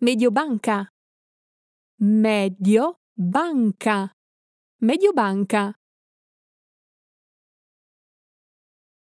Mediobanca. Mediobanca. Mediobanca.